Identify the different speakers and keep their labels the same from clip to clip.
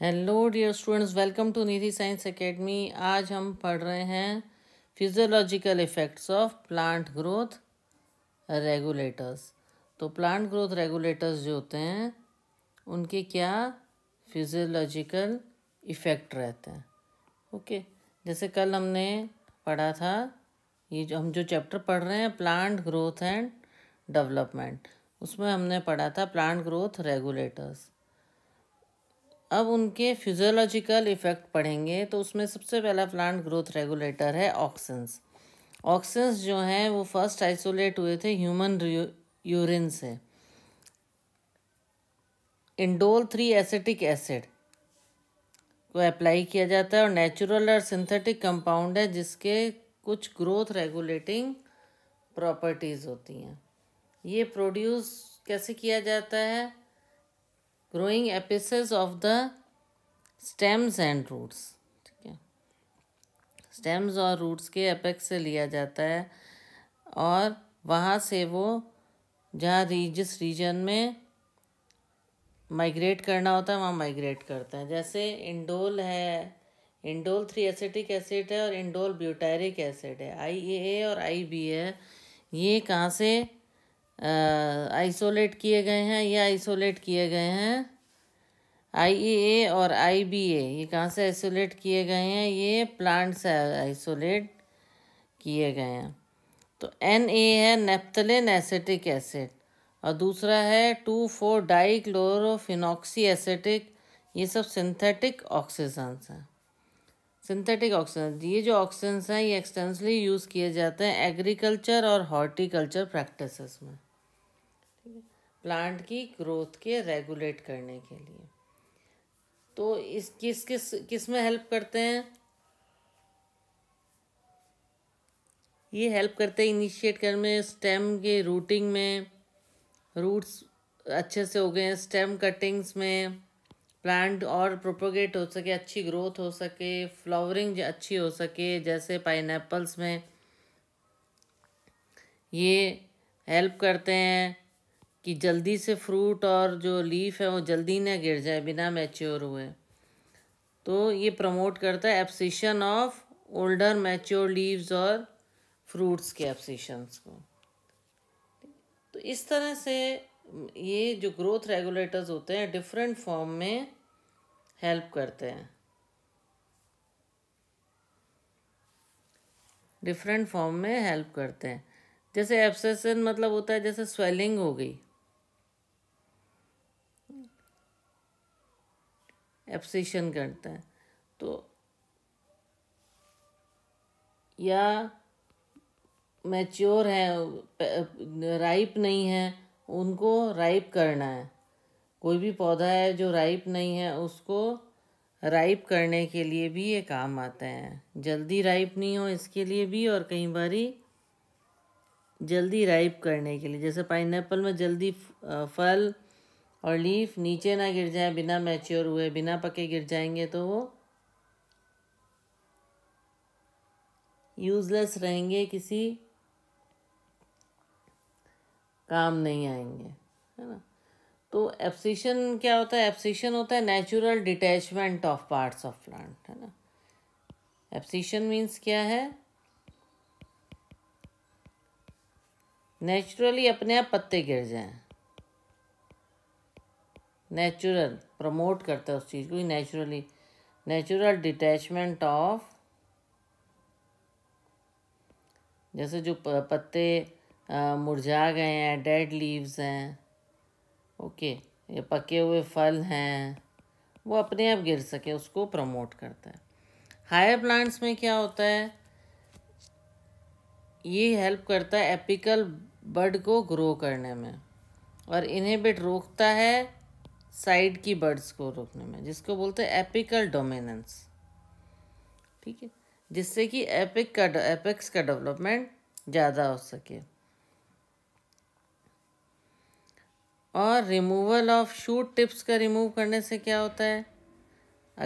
Speaker 1: Hello dear students welcome to Nidhi science academy आज हम पढ़ रहे हैं physiological effects of plant growth regulators तो प्लांट ग्रोथ रेगुलेटर्स जो होते हैं उनके क्या फिजियोलॉजिकल इफ़ेक्ट रहते हैं ओके जैसे कल हमने पढ़ा था ये जो हम जो चैप्टर पढ़ रहे हैं प्लांट ग्रोथ एंड डेवलपमेंट उसमें हमने पढ़ा था प्लांट ग्रोथ रेगुलेटर्स अब उनके फिजियोलॉजिकल इफ़ेक्ट पढ़ेंगे तो उसमें सबसे पहला प्लांट ग्रोथ रेगुलेटर है ऑक्सन्स ऑक्सन्स जो हैं वो फर्स्ट आइसोलेट हुए थे ह्यूमन यूरिन से इंडोल थ्री एसिटिक एसिड को अप्लाई किया जाता है और नेचुरल और सिंथेटिक कंपाउंड है जिसके कुछ ग्रोथ रेगुलेटिंग प्रॉपर्टीज़ होती हैं ये प्रोड्यूस कैसे किया जाता है growing apices of the stems and roots ठीक है स्टेम्स और रूट्स के एपेक्स से लिया जाता है और वहाँ से वो जहाँ जिस रीजन में माइग्रेट करना होता है वहाँ माइग्रेट करते हैं जैसे इंडोल है इंडोल थ्री एसिटिक एसिड है और इंडोल ब्यूटैरिक एसिड है आई ए और आई बी है ये कहाँ से आइसोलेट किए गए हैं या आइसोलेट किए गए हैं आई ए e और आई बी ए ये कहाँ से आइसोलेट किए गए हैं ये प्लांट से आइसोलेट किए गए हैं तो एन ए है नेप्थलिन एसिटिक एसिड और दूसरा है टू फोर क्लोरोफिनॉक्सी एसिटिक ये सब सिंथेटिक ऑक्सीजन हैं सिंथेटिक ऑक्सीजन ये जो ऑक्सीजन हैं ये एक्सटेंसली यूज़ किए जाते हैं एग्रीकल्चर और हॉर्टिकल्चर प्रैक्टिसेस में प्लांट की ग्रोथ के रेगुलेट करने के लिए तो इस किस किस किस में हेल्प करते हैं ये हेल्प करते हैं इनिशिएट कर में स्टेम के रूटिंग में रूट्स अच्छे से हो गए हैं स्टेम कटिंग्स में प्लांट और प्रोपोगेट हो सके अच्छी ग्रोथ हो सके फ्लावरिंग अच्छी हो सके जैसे पाइन में ये हेल्प करते हैं कि जल्दी से फ्रूट और जो लीफ है वो जल्दी ना गिर जाए बिना मैच्योर हुए तो ये प्रमोट करता है abscission of older mature leaves और फ्रूट्स के एप्सिशंस को तो इस तरह से ये जो ग्रोथ रेगुलेटर्स होते हैं डिफरेंट फॉर्म में हेल्प करते हैं डिफरेंट फॉर्म में हेल्प करते हैं जैसे एप्सेशन मतलब होता है जैसे स्वेलिंग हो गई एप्सेशन करता है तो या मैच्योर है राइप नहीं है उनको राइप करना है कोई भी पौधा है जो राइप नहीं है उसको राइप करने के लिए भी ये काम आते हैं जल्दी राइप नहीं हो इसके लिए भी और कई बारी जल्दी राइप करने के लिए जैसे पाइन में जल्दी फल और लीफ नीचे ना गिर जाए बिना मैच्योर हुए बिना पके गिर जाएंगे तो वो यूजलेस रहेंगे किसी काम नहीं आएंगे है ना तो एप्सिशन क्या होता है एप्सिशन होता है natural detachment of parts of plant है ना एप्सिशन मीन्स क्या है नेचुरली अपने आप पत्ते गिर जाएं नेचुरल प्रमोट करता है उस चीज़ को नेचुरली नेचुरल डिटैचमेंट ऑफ जैसे जो पत्ते मुरझा गए हैं डेड लीव्स हैं ओके ये पके हुए फल हैं वो अपने आप गिर सके उसको प्रमोट करता है हायर प्लांट्स में क्या होता है ये हेल्प करता है एपिकल बर्ड को ग्रो करने में और इन्हें बिट रोकता है साइड की बर्ड्स को रोकने में जिसको बोलते हैं एपिकल डोमिनेंस ठीक है जिससे कि एपिक का एपिक्स का डेवलपमेंट ज़्यादा हो सके और रिमूवल ऑफ शूट टिप्स का रिमूव करने से क्या होता है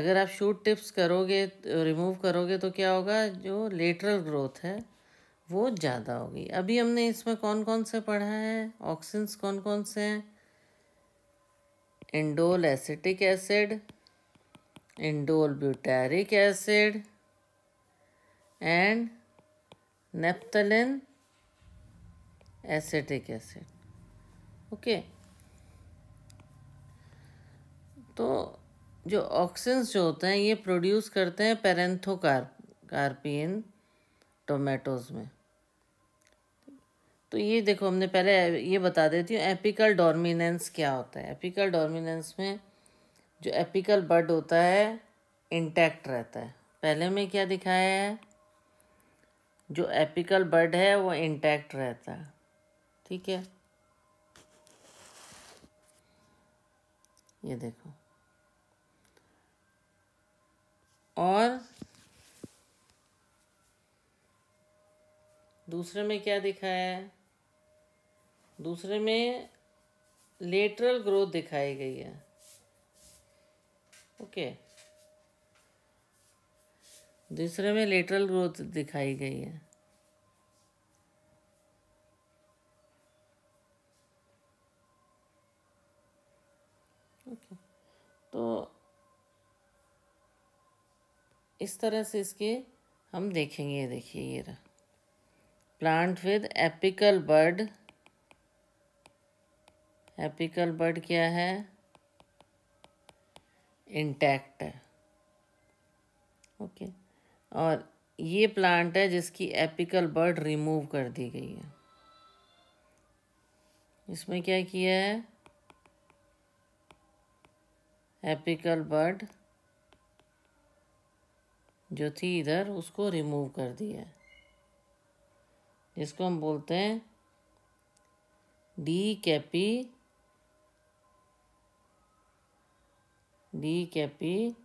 Speaker 1: अगर आप शूट टिप्स करोगे रिमूव करोगे तो क्या होगा जो लेटरल ग्रोथ है वो ज़्यादा होगी अभी हमने इसमें कौन कौन से पढ़ा है ऑक्सीन्स कौन कौन से हैं indole acetic acid indole butyric acid and naphthalene acetic acid okay तो जो ऑक्सीन्स जो होते हैं ये प्रोड्यूस करते हैं पेरेंथोकार टोमेटोज़ में तो ये देखो हमने पहले ये बता देती हूँ एपिकल डोमिनेंस क्या होता है एपिकल डोमिनेंस में जो एपिकल बर्ड होता है इंटैक्ट रहता है पहले में क्या दिखाया है जो एपिकल बर्ड है वो इंटैक्ट रहता है ठीक है ये देखो और दूसरे में क्या दिखाया है दूसरे में लेटरल ग्रोथ दिखाई गई है ओके दूसरे में लेटरल ग्रोथ दिखाई गई है ओके तो इस तरह से इसके हम देखेंगे देखिए ये रहा plant with apical bud apical bud क्या है इंटैक्ट है ओके और ये प्लांट है जिसकी एपिकल बर्ड रिमूव कर दी गई है इसमें क्या किया है एपिकल बर्ड जो थी इधर उसको रिमूव कर दिया है जिसको हम बोलते हैं डी कैपी डीकेपिटेशन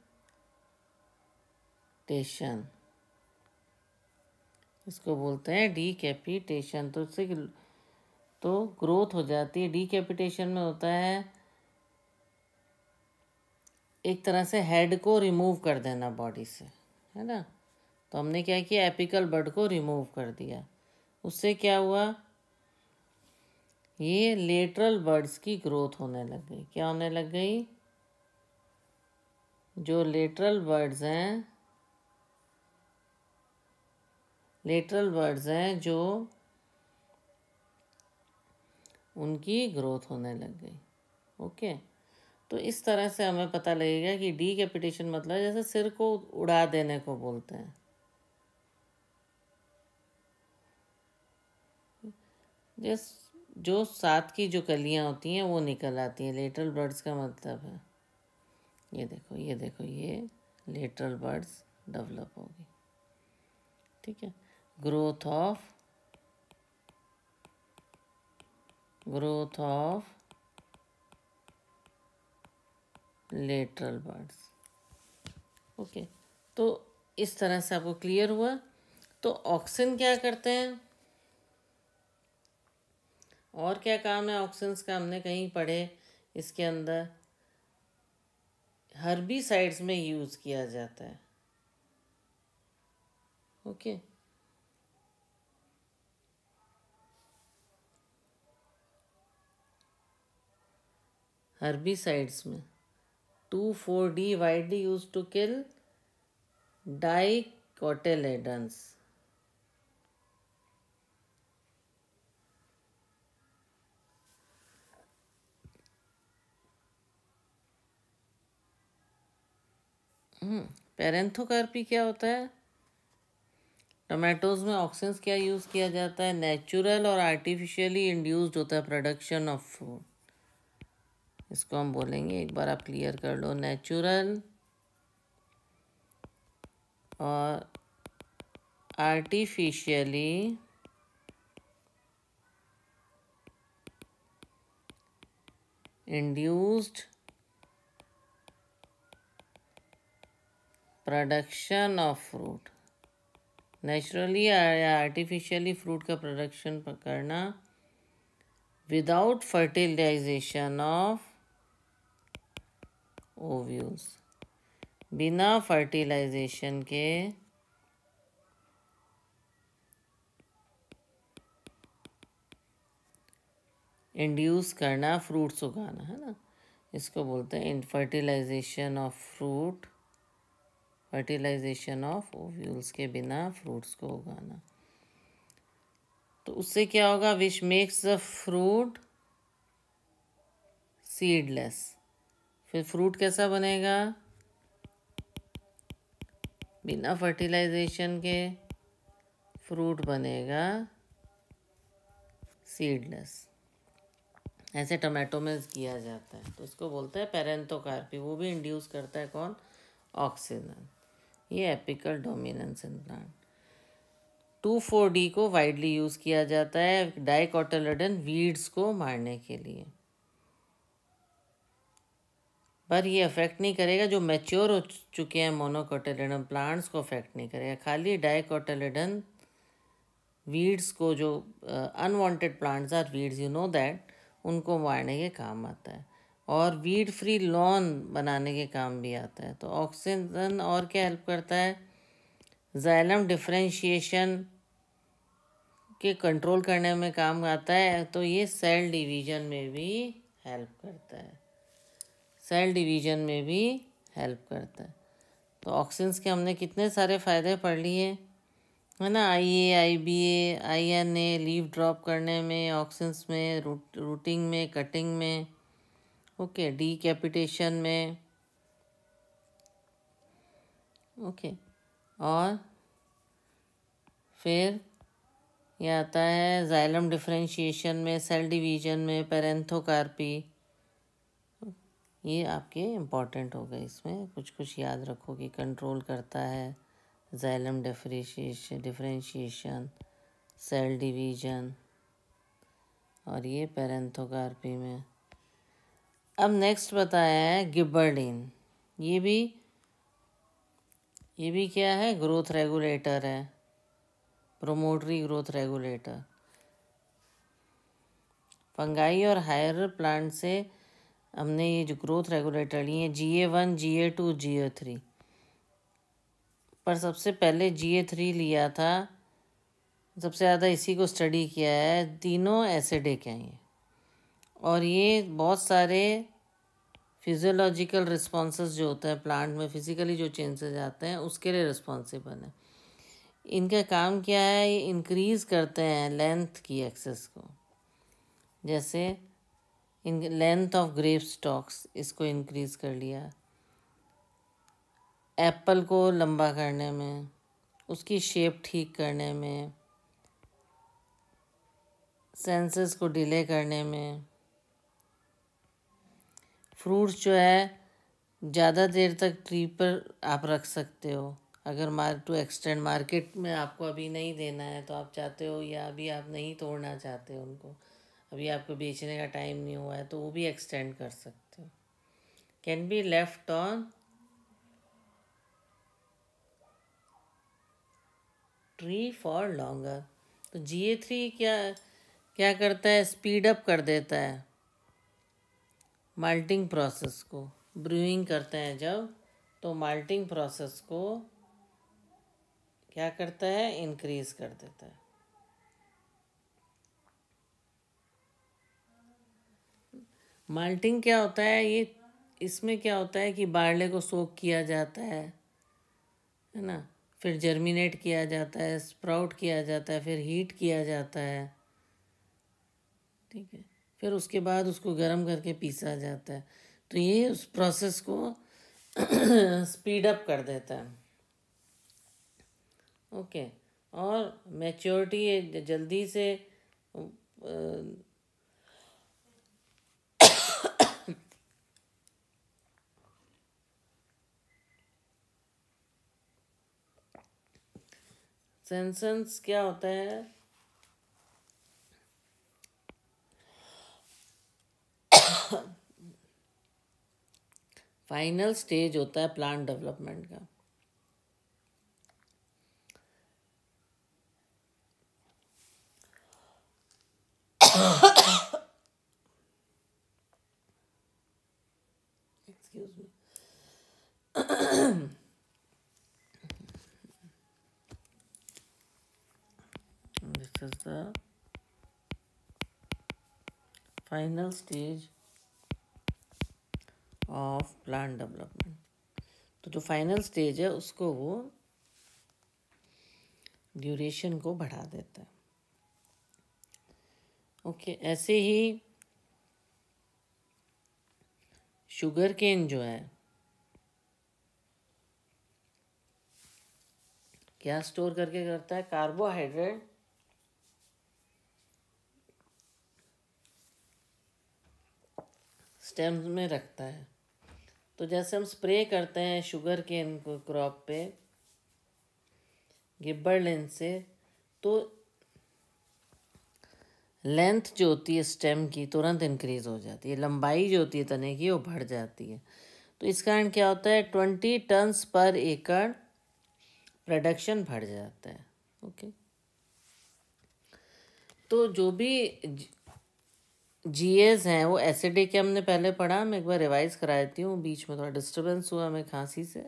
Speaker 1: इसको बोलते हैं डीकेपिटेशन तो इससे तो ग्रोथ हो जाती है डीकेपिटेशन में होता है एक तरह से हेड को रिमूव कर देना बॉडी से है ना तो हमने क्या किया एपिकल बड को रिमूव कर दिया उससे क्या हुआ ये लेटरल बर्ड्स की ग्रोथ होने लग गई क्या होने लग गई जो लेटरल वर्ड्स हैं लेटरल वर्ड्स हैं जो उनकी ग्रोथ होने लग गई ओके तो इस तरह से हमें पता लगेगा कि डी कैपिटेशन मतलब जैसे सिर को उड़ा देने को बोलते हैं जिस जो साथ की जो कलियां होती हैं वो निकल आती हैं लेटरल बर्ड्स का मतलब है ये देखो ये देखो ये लेटरल बर्ड्स डेवलप होगी ठीक है growth of growth of lateral buds okay तो इस तरह से आपको क्लियर हुआ तो ऑक्सीजन क्या करते हैं और क्या काम है ऑक्सीजन का हमने कहीं पढ़े इसके अंदर हर्बिसाइड्स में यूज़ किया जाता है ओके okay. हर्बिसाइड्स में two four D widely use to kill dicotyledons hmm, parthenocarpy क्या होता है टमाटोज में ऑक्सीजन क्या यूज़ किया जाता है नेचुरल और आर्टिफिशियली इंड्यूस्ड होता है प्रोडक्शन ऑफ फूड इसको हम बोलेंगे एक बार आप क्लियर कर लो नेचुरल और artificially induced production of fruit naturally या आर्टिफिशियली फ्रूट का प्रोडक्शन करना विदाउट फर्टिलाइजेशन ऑफ ओव्यूज़ बिना फर्टिलाइजेशन के इंड्यूस करना फ्रूट्स उगाना है ना इसको बोलते हैं fertilization of fruit fertilization of ovules के बिना फ्रूट्स को उगाना तो उससे क्या होगा which makes the fruit seedless फिर फ्रूट कैसा बनेगा बिना फर्टिलाइजेशन के फ्रूट बनेगा सीडलेस ऐसे टमाटो में किया जाता है तो इसको बोलते हैं पेरेंटोकार्पी वो भी इंड्यूस करता है कौन ऑक्सीजन ये apical dominance in plant two four D को वाइडली यूज़ किया जाता है डाइकॉटलडन वीड्स को मारने के लिए पर ये अफेक्ट नहीं करेगा जो मैच्योर हो चुके हैं मोनोकोटेलिडन प्लांट्स को अफेक्ट नहीं करेगा खाली डाइकोटेलिडन वीड्स को जो unwanted plants are weeds you know that उनको मारने के काम आता है और वीड फ्री लॉन बनाने के काम भी आता है तो ऑक्सीजन और क्या हेल्प करता है जैलम डिफ्रेंशिएशन के कंट्रोल करने में काम आता है तो ये सेल डिवीजन में भी हेल्प करता है सेल डिवीजन में भी हेल्प करता है तो ऑक्सीजन के हमने कितने सारे फ़ायदे पढ़ लिए है ना I A I B A I N A leaf drop करने में ऑक्सीजन में रूट रूटिंग में कटिंग में ओके डी कैपिटेशन में ओके और फिर ये आता है जाइलम डिफ्रेंशिएशन में सेल डिवीजन में पेरेंथोकार्पी ये आपके इम्पॉर्टेंट होगा इसमें कुछ कुछ याद रखो कि कंट्रोल करता है xylem differentiation differentiation cell division और ये पेरेंथोकार्पी में अब नेक्स्ट बताया है गिबर्डिन ये भी ये भी क्या है ग्रोथ रेगुलेटर है प्रोमोटरी ग्रोथ रेगुलेटर फंगाई और हायर प्लांट से हमने ये जो ग्रोथ रेगुलेटर लिए हैं G A one G A two G A three पर सबसे पहले जी ए थ्री लिया था सबसे ज़्यादा इसी को स्टडी किया है तीनों एसिडिक हैं ये और ये बहुत सारे फिजियोलॉजिकल रिस्पॉन्स जो होते हैं प्लांट में फिजिकली जो चेंजेस आते हैं उसके लिए रिस्पॉन्सिबल है इनका काम क्या है ये इंक्रीज़ करते हैं लेंथ की एक्सेस को जैसे in length of grape stalks इसको इंक्रीज़ कर लिया एप्पल को लंबा करने में उसकी शेप ठीक करने में सेंसेस को डिले करने में फ्रूट्स जो है ज़्यादा देर तक ट्री पर आप रख सकते हो अगर मार टू एक्सटेंड मार्केट में आपको अभी नहीं देना है तो आप चाहते हो या अभी आप नहीं तोड़ना चाहते हो उनको अभी आपको बेचने का टाइम नहीं हुआ है तो वो भी एक्सटेंड कर सकते हो can be left on tree for longer तो जी ए थ्री क्या क्या करता है स्पीड अप कर देता है माल्टिंग प्रोसेस को ब्रूइंग करते हैं जब तो माल्टिंग प्रोसेस को क्या करता है इंक्रीज कर देता है माल्टिंग क्या होता है ये इसमें क्या होता है कि बारले को सोक किया जाता है है ना फिर जर्मिनेट किया जाता है स्प्राउट किया जाता है फिर हीट किया जाता है ठीक है फिर उसके बाद उसको गर्म करके पीसा जाता है तो ये उस प्रोसेस को स्पीड अप कर देता है ओके okay. और मैच्योरिटी जल्दी से सेंसेंस क्या होता है फाइनल स्टेज होता है प्लांट डेवलपमेंट का excuse me of plant development तो जो फाइनल स्टेज है उसको वो ड्यूरेशन को बढ़ा देता है ओके okay, ऐसे ही शुगर केन जो है क्या स्टोर करके करता है कार्बोहाइड्रेट स्टेम्स में रखता है तो जैसे हम स्प्रे करते हैं शुगर के इन क्रॉप पे गिब्बर लेंथ से तो लेंथ जो होती है स्टेम की तुरंत इंक्रीज हो जाती है लंबाई जो होती है तने की वो बढ़ जाती है तो इस कारण क्या होता है ट्वेंटी टन्स पर एकड़ प्रोडक्शन बढ़ जाता है ओके तो जो भी जी एस हैं वो एसिडिक के हमने पहले पढ़ा मैं एक बार रिवाइज करा देती हूँ बीच में थोड़ा डिस्टर्बेंस हुआ हमें खांसी से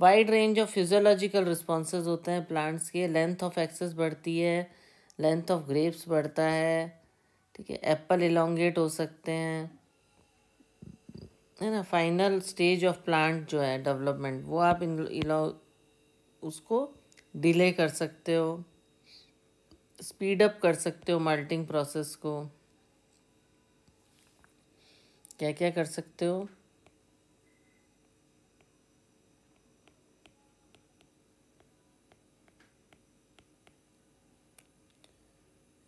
Speaker 1: wide range of physiological responses होते हैं प्लांट्स के लेंथ ऑफ एक्सेस बढ़ती है लेंथ ऑफ ग्रेप्स बढ़ता है ठीक है एप्पल एलोंगेट हो सकते हैं है ना फाइनल स्टेज ऑफ प्लांट जो है डेवलपमेंट वो आप इन उसको डिले कर सकते हो स्पीड अप कर सकते हो मल्टिंग प्रोसेस को क्या क्या कर सकते हो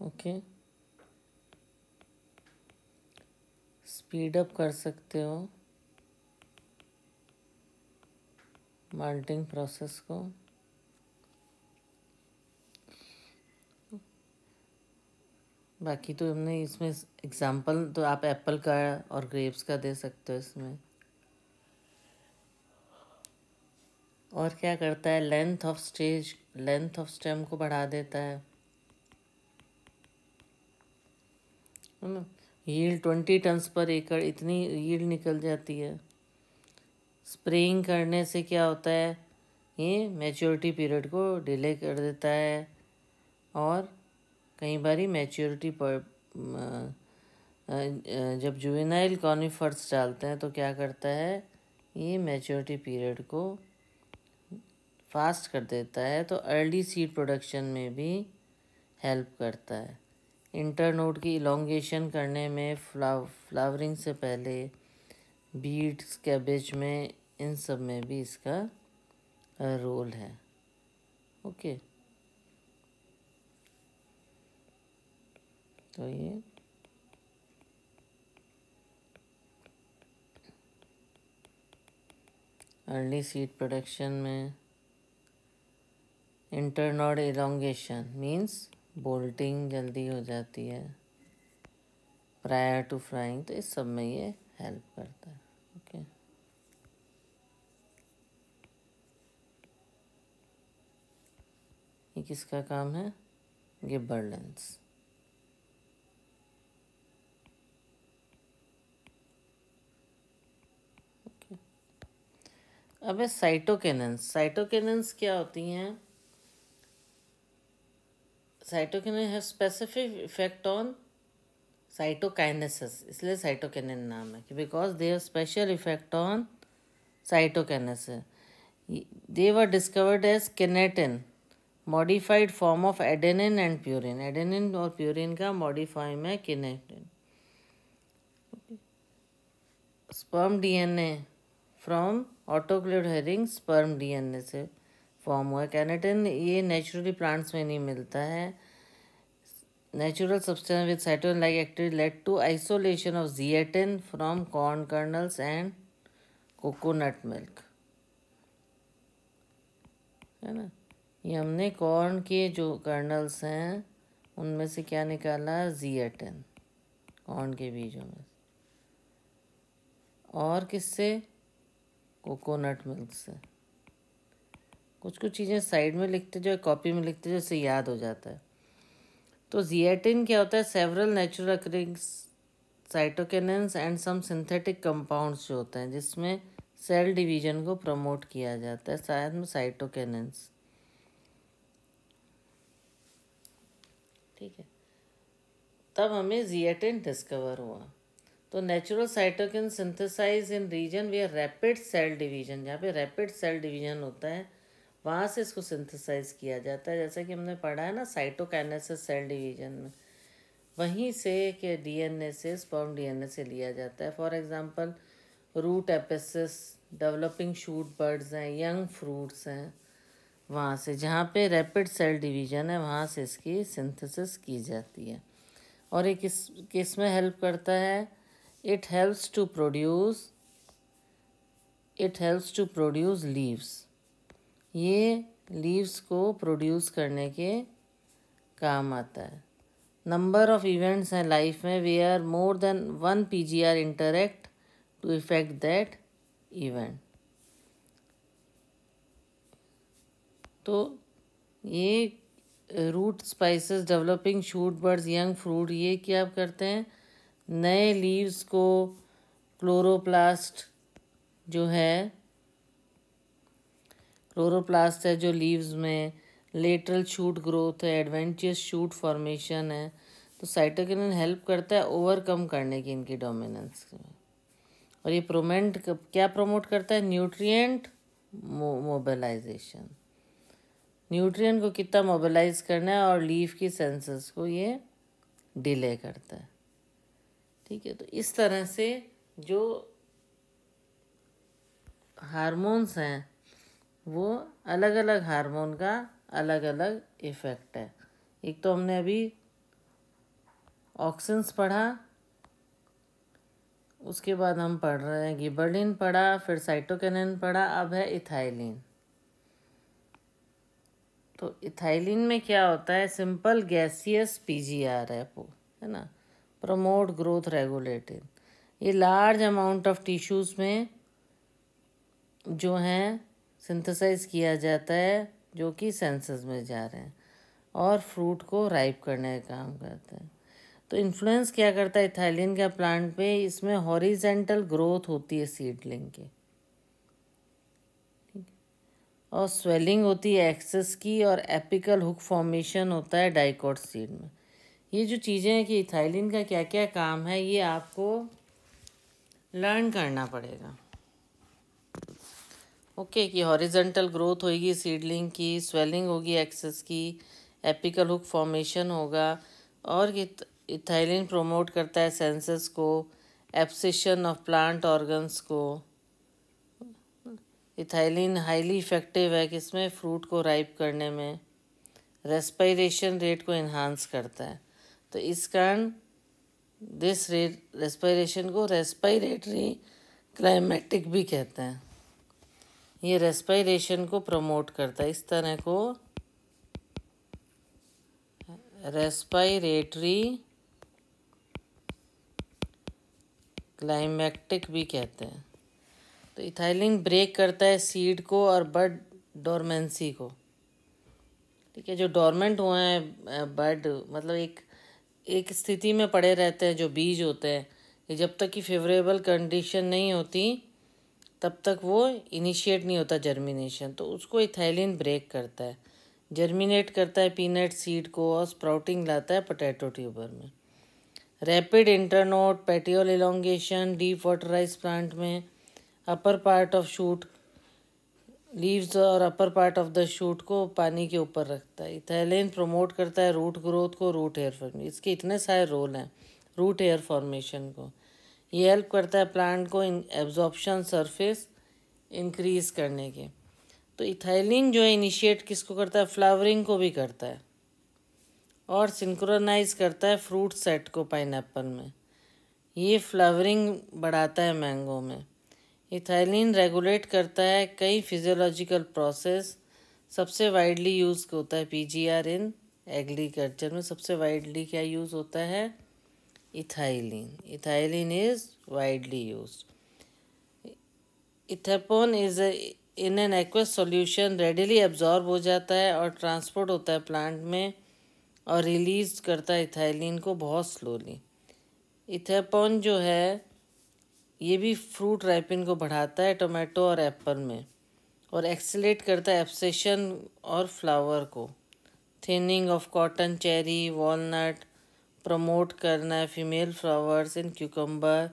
Speaker 1: ओके स्पीड अप कर सकते हो माल्टिंग प्रोसेस को बाकी तो हमने इसमें एग्जांपल तो आप एप्पल का और ग्रेप्स का दे सकते हो इसमें और क्या करता है length of stage length of stem को बढ़ा देता है यील्ड ट्वेंटी टन्स पर एकड़ इतनी यील्ड निकल जाती है स्प्रेइंग करने से क्या होता है ये मेच्योरिटी पीरियड को डिले कर देता है और कई बारी मैच्योरिटी पर जब जुवेनाइल कॉनिफर्स डालते हैं तो क्या करता है ये मैच्योरिटी पीरियड को फास्ट कर देता है तो अर्ली सीड प्रोडक्शन में भी हेल्प करता है इंटरनोड की इलोंगेशन करने में फ्लाव फ्लावरिंग से पहले बीट्स कैबेज में इन सब में भी इसका रोल है ओके okay. तो ये अर्ली सीड प्रोडक्शन में इंटरनॉड एलोंगेशन मींस बोल्टिंग जल्दी हो जाती है प्रायर टू फ्राइंग तो इस सब में ये हेल्प करता है ओके ये किसका काम है गिब्बर लेंस अब है साइटोकेनन्स साइटोकेनन्स क्या होती हैं साइटोकेन है स्पेसिफिक इफेक्ट ऑन साइटोकाइनेसिस इसलिए साइटोकेनिन नाम है कि because they have special effect on cytokinesis they were discovered as kinetin modified form of adenine and purine adenine और प्यूरिन का मॉडिफाइम है kinetin sperm DNA from autoclaved herring sperm DNA से form हुआ कैनेटिन ये नेचुरली प्लांट्स में नहीं मिलता है natural substance with cytokinin like active led to isolation of zeatin from corn kernels and coconut milk है ना ये हमने कॉर्न के जो कर्नल्स हैं उनमें से क्या निकाला जीएटिन कॉर्न के बीजों में और किससे कोकोनट मिल्क से कुछ कुछ चीज़ें साइड में लिखते जो कॉपी में लिखते जो इससे याद हो जाता है तो जियाटिन क्या होता है several natural occurring cytokinins and some synthetic compounds जो होते हैं जिसमें सेल डिवीजन को प्रमोट किया जाता है शायद में साइटोकेनेंस ठीक है तब हमें जियाटिन डिस्कवर हुआ तो natural cytokinin synthesize in region where rapid cell division जहाँ पे रैपिड सेल डिवीजन होता है वहाँ से इसको सिंथेसाइज किया जाता है जैसा कि हमने पढ़ा है ना साइटोकाइनेसिस सेल डिवीजन में वहीं से के डीएनए से स्पर्म डीएनए से लिया जाता है for example root apices developing shoot buds हैं यंग फ्रूट्स हैं वहाँ से जहाँ पे रैपिड सेल डिवीजन है वहाँ से इसकी सिंथेसिस की जाती है और एक किस किस में हेल्प करता है it helps to produce it helps to produce leaves ये लीव्स को प्रोड्यूस करने के काम आता है नंबर ऑफ इवेंट्स हैं लाइफ में we are more than one P G R interact to effect that event तो ये root apices developing shoot buds young fruit ये क्या करते हैं नए लीव्स को क्लोरोप्लास्ट जो है क्लोरोप्लास्ट है जो लीव्स में लेटरल शूट ग्रोथ है एडवेंचरस शूट फॉर्मेशन है तो साइटोकिनिन हेल्प करता है ओवरकम करने की इनकी डोमिनेंस और ये प्रोमेंट क्या प्रमोट करता है न्यूट्रिएंट मोबिलाइजेशन न्यूट्रिएंट को कितना मोबिलाइज करना है और लीव की सेंसेस को ये डिले करता है ठीक है तो इस तरह से जो हारमोन्स हैं वो अलग अलग हारमोन का अलग अलग इफ़ेक्ट है एक तो हमने अभी ऑक्सन्स पढ़ा उसके बाद हम पढ़ रहे हैं गिबर्डिन पढ़ा फिर साइटोकैनिन पढ़ा अब है इथाइलिन तो इथाइलिन में क्या होता है सिंपल गैसियस पीजीआर है वो है ना प्रमोट ग्रोथ रेगुलेटेड ये लार्ज अमाउंट ऑफ टिश्यूज़ में जो हैं सिंथेसाइज किया जाता है जो कि सेंसेस में जा रहे हैं और फ्रूट को राइप करने का काम करता है तो इन्फ्लुएंस क्या करता है इथाइलिन का प्लांट पे इसमें हॉरिजेंटल ग्रोथ होती है सीडलिंग के और स्वेलिंग होती है एक्सेस की और एपिकल हुक फॉर्मेशन होता है डाइकोट सीड में ये जो चीज़ें हैं कि इथाइलिन का क्या क्या काम है ये आपको लर्न करना पड़ेगा ओके okay, कि हॉरिजेंटल ग्रोथ होगी सीडलिंग की स्वेलिंग होगी एक्सेस की एपिकल हुक फॉर्मेशन होगा और ये इथाइलिन प्रोमोट करता है सेंसेस को एप्सिशन ऑफ प्लांट ऑर्गन्स को इथाइलिन हाईली इफ़ेक्टिव है कि इसमें फ्रूट को राइप करने में रेस्पिरेशन रेट को इन्हांस करता है तो इस कारण दिस रेस्पिरेशन को रेस्पिरेटरी क्लाइमेटिक भी कहते हैं ये रेस्पिरेशन को प्रमोट करता है इस तरह को रेस्पिरेटरी क्लाइमेटिक भी कहते हैं तो इथाइलिन ब्रेक करता है सीड को और बर्ड डोरमेंसी को ठीक है जो डोरमेंट हुए हैं बर्ड मतलब एक एक स्थिति में पड़े रहते हैं जो बीज होते हैं ये जब तक कि फेवरेबल कंडीशन नहीं होती तब तक वो इनिशिएट नहीं होता जर्मिनेशन तो उसको इथाइलिन ब्रेक करता है जर्मिनेट करता है पीनट सीड को और स्प्राउटिंग लाता है पोटैटो ट्यूबर में rapid internode petiole elongation deep water rice plant में upper part of shoot leaves और upper part of the shoot को पानी के ऊपर रखता है इथाइलिन प्रमोट करता है रूट ग्रोथ को रूट हेयर फॉर्मेशन इसके इतने सारे रोल हैं रूट हेयर फॉर्मेशन को ये हेल्प करता है प्लांट को इन एब्जॉर्प्शन सरफेस इंक्रीज करने के तो इथाइलिन जो है इनिशिएट किसको करता है फ्लावरिंग को भी करता है और सिंक्रोनाइज करता है फ्रूट सेट को पाइन में ये फ्लावरिंग बढ़ाता है मैंगो में इथाइलिन रेगुलेट करता है कई फिजियोलॉजिकल प्रोसेस सबसे वाइडली यूज़ होता है पीजीआर इन एग्रीकल्चर में सबसे वाइडली क्या यूज़ होता है ethylene ethylene is widely use ethephon is in an aqueous solution readily absorb हो जाता है और ट्रांसपोर्ट होता है प्लांट में और रिलीज करता है इथाइलिन को बहुत स्लोली इथेपोन जो है ये भी फ्रूट राइपिन को बढ़ाता है टोमेटो और एप्पल में और एक्सेलेट करता है एप्सेशन और फ्लावर को thinning of cotton cherry walnut promote करना है फीमेल फ्लावर्स इन क्यूकम्बर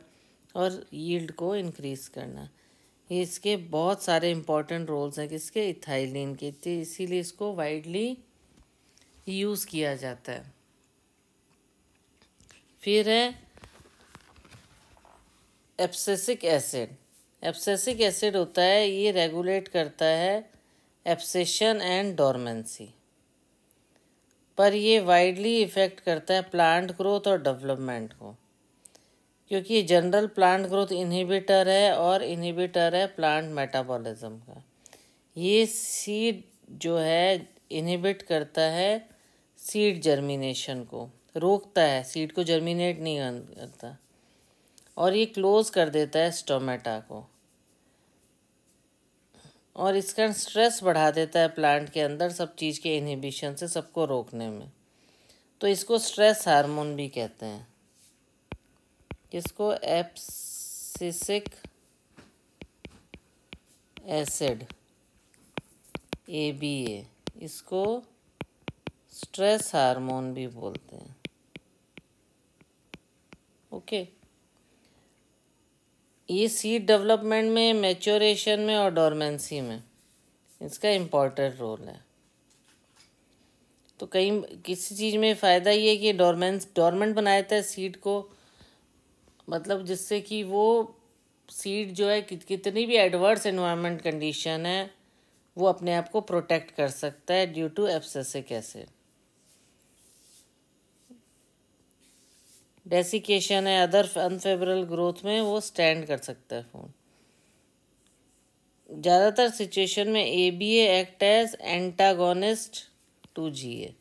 Speaker 1: और यील्ड को इंक्रीज़ करना ये इसके बहुत सारे इम्पॉर्टेंट रोल्स हैं किसके इथाइलिन के थे इसीलिए इसको वाइडली यूज़ किया जाता है फिर है एप्सेसिक एसिड एप्सेसिक एसिड होता है ये रेगुलेट करता है एप्सेशन एंड डोरमेंसी पर ये वाइडली इफ़ेक्ट करता है प्लांट ग्रोथ और डेवलपमेंट को क्योंकि ये जनरल प्लांट ग्रोथ इनहिबिटर है और इनहिबिटर है प्लांट मेटाबॉलिज्म का ये सीड जो है इनहिबिट करता है सीड जर्मिनेशन को रोकता है सीड को जर्मिनेट नहीं करता और ये क्लोज कर देता है स्टोमेटा को और इसका स्ट्रेस बढ़ा देता है प्लांट के अंदर सब चीज़ के इनहिबिशन से सबको रोकने में तो इसको स्ट्रेस हार्मोन भी कहते हैं किसको abscisic acid A B A इसको स्ट्रेस हार्मोन भी बोलते हैं ओके okay. ये सीड डेवलपमेंट में मेचोरेशन में और डोरमेंसी में इसका इम्पोर्टेंट रोल है तो कहीं किसी चीज़ में फ़ायदा ये है कि डोरमेंस डोरमेंट बनाया था है सीड को मतलब जिससे कि वो सीड जो है कि, कितनी भी एडवर्स इन्वायरमेंट कंडीशन है वो अपने आप को प्रोटेक्ट कर सकता है due to abscisic acid desiccation है अदर अनफेवरेबल ग्रोथ में वो स्टैंड कर सकता है फ़ोन ज़्यादातर सिचुएशन में A B act as antagonist to G A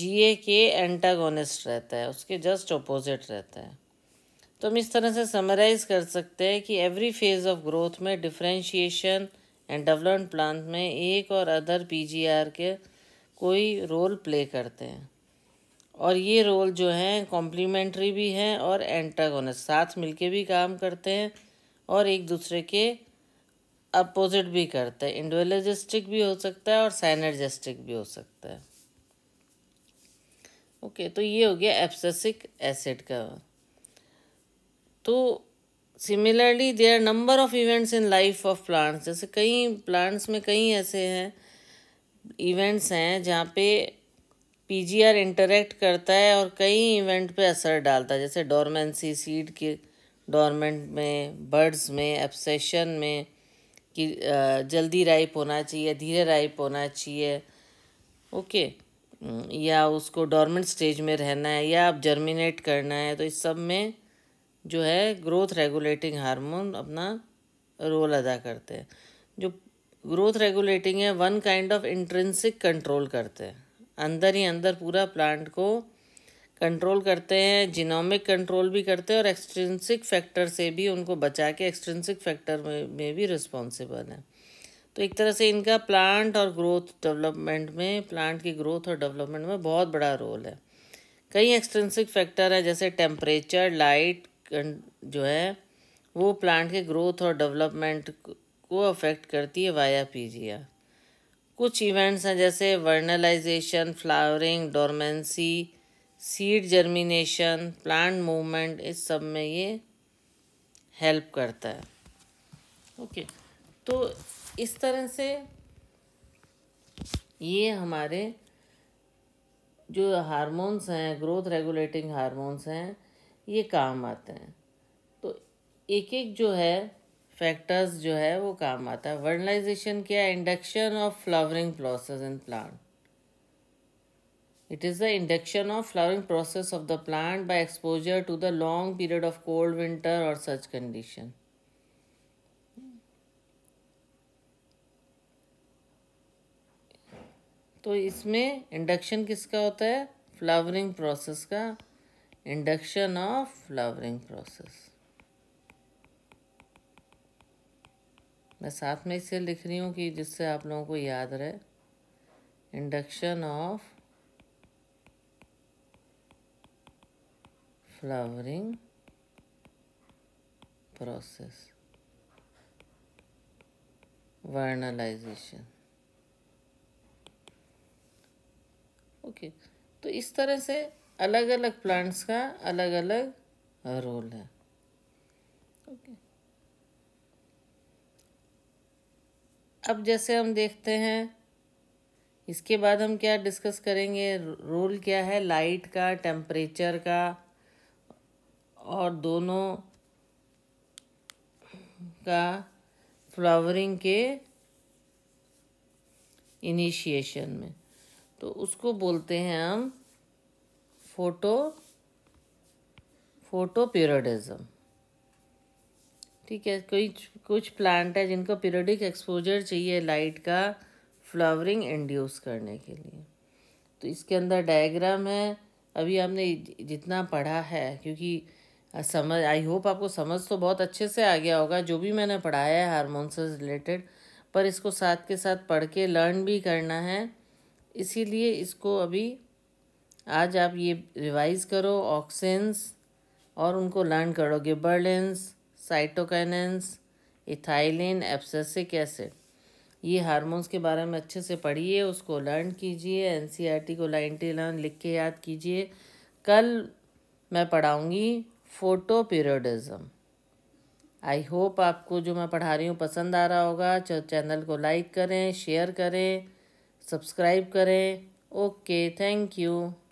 Speaker 1: G A के एंटागोनिस्ट रहता है उसके जस्ट अपोजिट रहता है तो हम इस तरह से समराइज कर सकते हैं कि एवरी फेज ऑफ ग्रोथ में डिफ्रेंशिएशन एंड डेवलपमेंट प्लान में एक और अदर आर के कोई रोल प्ले करते हैं और ये रोल जो हैं कॉम्प्लीमेंट्री भी हैं और एंटागोनिस्ट साथ मिलके भी काम करते हैं और एक दूसरे के अपोजिट भी करते हैं इंडोलजिस्टिक भी हो सकता है और साइनर्जिस्टिक भी हो सकता है ओके okay, तो ये हो गया एप्सिक एसिड का तो similarly they are number of events in life of plants जैसे कई प्लांट्स में कई ऐसे हैं इवेंट्स हैं जहाँ पे पीजीआर इंटरेक्ट करता है और कई इवेंट पे असर डालता है जैसे डॉर्मेंसी सीड के डॉर्मेंट में बर्ड्स में एब्सेशन में कि जल्दी राइप होना चाहिए धीरे राइप होना चाहिए ओके या उसको डॉर्मेंट स्टेज में रहना है या आप जर्मिनेट करना है तो इस सब में जो है ग्रोथ रेगुलेटिंग हार्मोन अपना रोल अदा करते हैं जो ग्रोथ रेगुलेटिंग है one kind of intrinsic control करते हैं अंदर ही अंदर पूरा प्लांट को कंट्रोल करते हैं जिनोमिक कंट्रोल भी करते हैं और एक्सट्रेंसिक फैक्टर से भी उनको बचा के एक्सट्रेंसिक फैक्टर में, में भी रिस्पॉन्सिबल है तो एक तरह से इनका प्लांट और ग्रोथ डेवलपमेंट में प्लांट की ग्रोथ और डेवलपमेंट में बहुत बड़ा रोल है कई एक्सट्रेंसिक फैक्टर हैं जैसे टेम्परेचर लाइट जो है वो प्लांट के ग्रोथ और डेवलपमेंट को अफेक्ट करती है वाया पीजिया कुछ इवेंट्स हैं जैसे vernalization flowering dormancy seed germination plant movement इस सब में ये हेल्प करता है ओके okay. तो इस तरह से ये हमारे जो हार्मोन्स हैं ग्रोथ रेगुलेटिंग हार्मोन्स हैं ये काम आते हैं तो एक एक जो है फैक्टर्स जो है वो काम आता है वर्नलाइजेशन क्या है induction of flowering process in plant it is the induction of flowering process of the plant by exposure to the long period of cold winter और सच कंडीशन तो इसमें इंडक्शन किसका होता है फ्लावरिंग प्रोसेस का induction of flowering process मैं साथ में इससे लिख रही हूँ कि जिससे आप लोगों को याद रहे induction of flowering process vernalization okay तो इस तरह से अलग अलग प्लांट्स का अलग अलग रोल है ओके okay. अब जैसे हम देखते हैं इसके बाद हम क्या डिस्कस करेंगे रोल क्या है लाइट का टेम्परेचर का और दोनों का फ्लावरिंग के इनिशिएशन में तो उसको बोलते हैं हम फोटो फोटो प्योरडिज्म ठीक है कोई कुछ प्लांट है जिनको पीरियडिक एक्सपोजर चाहिए लाइट का फ्लावरिंग इंड्यूस करने के लिए तो इसके अंदर डायग्राम है अभी आपने जितना पढ़ा है क्योंकि समझ आई होप आपको समझ तो बहुत अच्छे से आ गया होगा जो भी मैंने पढ़ाया है हारमोन से रिलेटेड पर इसको साथ के साथ पढ़ के लर्न भी करना है इसीलिए इसको अभी आज आप ये रिवाइज़ करो ऑक्सेंस और उनको लर्न करो gibberellins cytokinins ethylene abscisic acid ये हार्मोन्स के बारे में अच्छे से पढ़िए उसको लर्न कीजिए एन e को लाइन टी लर्न लिख के याद कीजिए कल मैं पढ़ाऊँगी फोटो पीरियडिज़म आई होप आपको जो मैं पढ़ा रही हूँ पसंद आ रहा होगा चैनल को लाइक करें शेयर करें सब्सक्राइब करें ओके थैंक यू